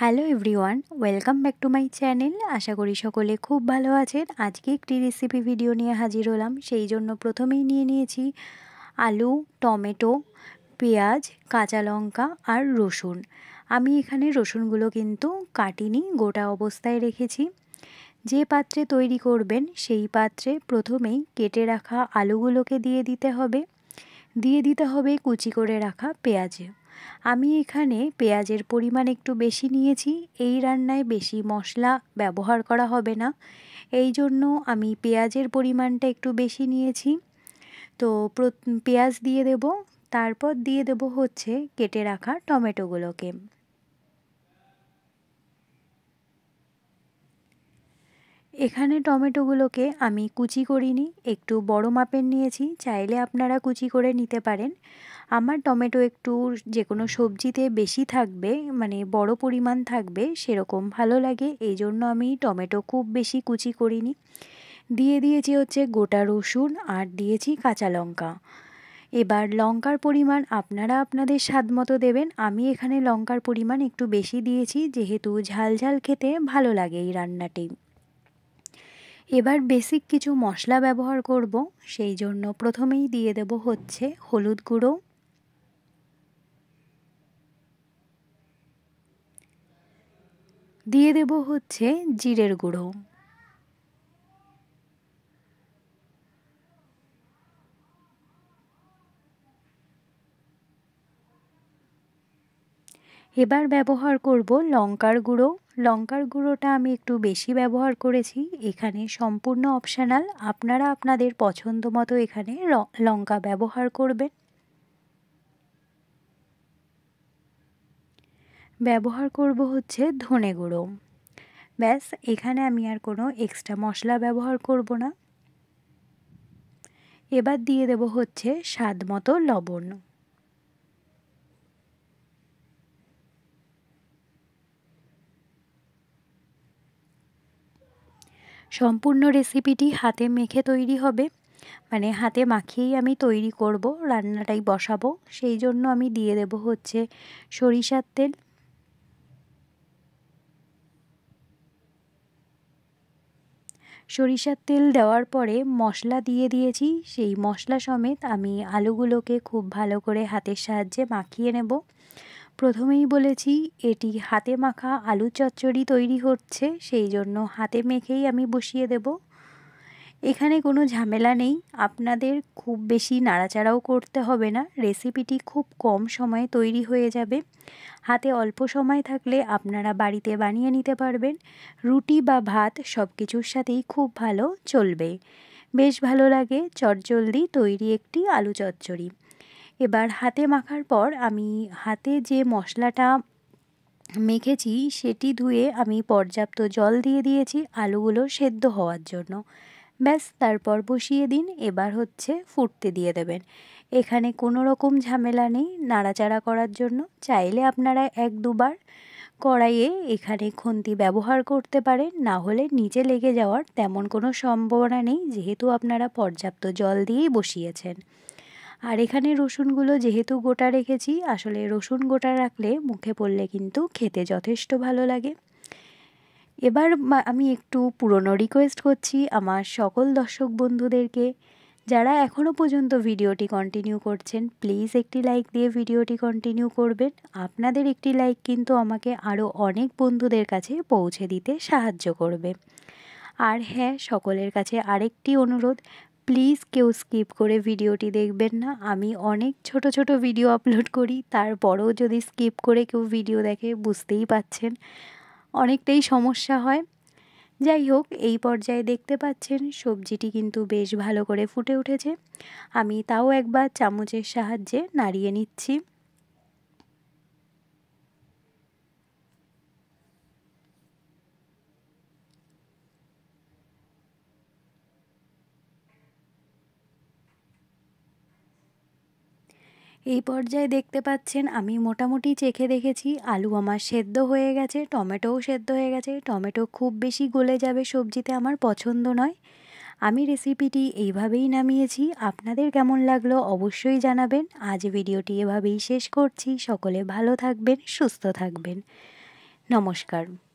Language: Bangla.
hello everyone welcome back to my channel আশা করি সকলে খুব ভালো আছেন আজকে একটি রেসিপি ভিডিও নিয়ে হাজির হলাম সেই জন্য প্রথমেই নিয়ে নিয়েছি আলু টমেটো পেঁয়াজ কাঁচা লঙ্কা আর রসুন আমি এখানে রসুনগুলো কিন্তু কাটিনি গোটা অবস্থায় রেখেছি যে পাত্রে তৈরি করবেন সেই পাত্রে প্রথমেই কেটে রাখা আলুগুলোকে দিয়ে দিতে হবে দিয়ে দিতে হবে কুচি করে রাখা পেঁয়াজে আমি এখানে পেঁয়াজের পরিমাণ একটু বেশি নিয়েছি এই রান্নায় বেশি মশলা ব্যবহার করা হবে না এই জন্য আমি পেঁয়াজের পরিমাণটা একটু বেশি নিয়েছি তো পেঁয়াজ দিয়ে দেব তারপর দিয়ে দেব হচ্ছে কেটে রাখা টমেটোগুলোকে এখানে টমেটোগুলোকে আমি কুচি করিনি একটু বড় মাপের নিয়েছি চাইলে আপনারা কুচি করে নিতে পারেন আমার টমেটো একটু যে কোনো সবজিতে বেশি থাকবে মানে বড় পরিমাণ থাকবে সেরকম ভালো লাগে এই জন্য আমি টমেটো খুব বেশি কুচি করিনি দিয়ে দিয়েছি হচ্ছে গোটা রসুন আর দিয়েছি কাঁচা লঙ্কা এবার লঙ্কার পরিমাণ আপনারা আপনাদের স্বাদ মতো দেবেন আমি এখানে লঙ্কার পরিমাণ একটু বেশি দিয়েছি যেহেতু ঝাল ঝাল খেতে ভালো লাগে এই রান্নাটি এবার বেসিক কিছু মশলা ব্যবহার করব সেই জন্য প্রথমেই দিয়ে দেব হচ্ছে হলুদ গুঁড়ো দিয়ে দেব হচ্ছে জিরের গুঁড়ো এবার ব্যবহার করব লঙ্কার গুঁড়ো লঙ্কার গুঁড়োটা আমি একটু বেশি ব্যবহার করেছি এখানে সম্পূর্ণ অপশানাল আপনারা আপনাদের পছন্দ মতো এখানে লঙ্কা ব্যবহার করবেন ব্যবহার করব হচ্ছে ধনে গুঁড়ো ব্যাস এখানে আমি আর কোনো এক্সট্রা মশলা ব্যবহার করব না এবার দিয়ে দেব হচ্ছে স্বাদ মতো লবণ সম্পূর্ণ রেসিপিটি হাতে মেখে তৈরি হবে মানে হাতে মাখিয়েই আমি তৈরি করব রান্নাটাই বসাবো সেই জন্য আমি দিয়ে দেব হচ্ছে সরিষার তেল সরিষার তেল দেওয়ার পরে মশলা দিয়ে দিয়েছি সেই মশলা সমেত আমি আলুগুলোকে খুব ভালো করে হাতের সাহায্যে মাখিয়ে নেব প্রথমেই বলেছি এটি হাতে মাখা আলু চচ্চড়ি তৈরি হচ্ছে সেই জন্য হাতে মেখেই আমি বসিয়ে দেব এখানে কোনো ঝামেলা নেই আপনাদের খুব বেশি নাড়াচাড়াও করতে হবে না রেসিপিটি খুব কম সময়ে তৈরি হয়ে যাবে হাতে অল্প সময় থাকলে আপনারা বাড়িতে বানিয়ে নিতে পারবেন রুটি বা ভাত সব কিছুর সাথেই খুব ভালো চলবে বেশ ভালো লাগে চটজলদি তৈরি একটি আলু চচ্চড়ি এবার হাতে মাখার পর আমি হাতে যে মশলাটা মেখেছি সেটি ধুয়ে আমি পর্যাপ্ত জল দিয়ে দিয়েছি আলুগুলো সেদ্ধ হওয়ার জন্য ব্যাস তারপর বসিয়ে দিন এবার হচ্ছে ফুটতে দিয়ে দেবেন এখানে কোনো রকম ঝামেলা নেই নাড়াচাড়া করার জন্য চাইলে আপনারা এক দুবার কড়াইয়ে এখানে খুন্তি ব্যবহার করতে পারেন না হলে নিচে লেগে যাওয়ার তেমন কোনো সম্ভাবনা নেই যেহেতু আপনারা পর্যাপ্ত জল দিয়েই বসিয়েছেন আর এখানে রসুনগুলো যেহেতু গোটা রেখেছি আসলে রসুন গোটা রাখলে মুখে পড়লে কিন্তু খেতে যথেষ্ট ভালো লাগে এবার আমি একটু পুরনো রিকোয়েস্ট করছি আমার সকল দর্শক বন্ধুদেরকে যারা এখনও পর্যন্ত ভিডিওটি কন্টিনিউ করছেন প্লিজ একটি লাইক দিয়ে ভিডিওটি কন্টিনিউ করবেন আপনাদের একটি লাইক কিন্তু আমাকে আরও অনেক বন্ধুদের কাছে পৌঁছে দিতে সাহায্য করবে আর হ্যাঁ সকলের কাছে আরেকটি অনুরোধ প্লিজ কেউ স্কিপ করে ভিডিওটি দেখবেন না আমি অনেক ছোট ছোট ভিডিও আপলোড করি তারপরেও যদি স্কিপ করে কেউ ভিডিও দেখে বুঝতেই পাচ্ছেন অনেকটাই সমস্যা হয় যাই হোক এই পর্যায়ে দেখতে পাচ্ছেন সবজিটি কিন্তু বেশ ভালো করে ফুটে উঠেছে আমি তাও একবার চামচের সাহায্যে নাড়িয়ে নিচ্ছি এই পর্যায়ে দেখতে পাচ্ছেন আমি মোটামুটি চেখে দেখেছি আলু আমার সেদ্ধ হয়ে গেছে টমেটোও সেদ্ধ হয়ে গেছে টমেটো খুব বেশি গলে যাবে সবজিতে আমার পছন্দ নয় আমি রেসিপিটি এইভাবেই নামিয়েছি আপনাদের কেমন লাগলো অবশ্যই জানাবেন আজ ভিডিওটি এভাবেই শেষ করছি সকলে ভালো থাকবেন সুস্থ থাকবেন নমস্কার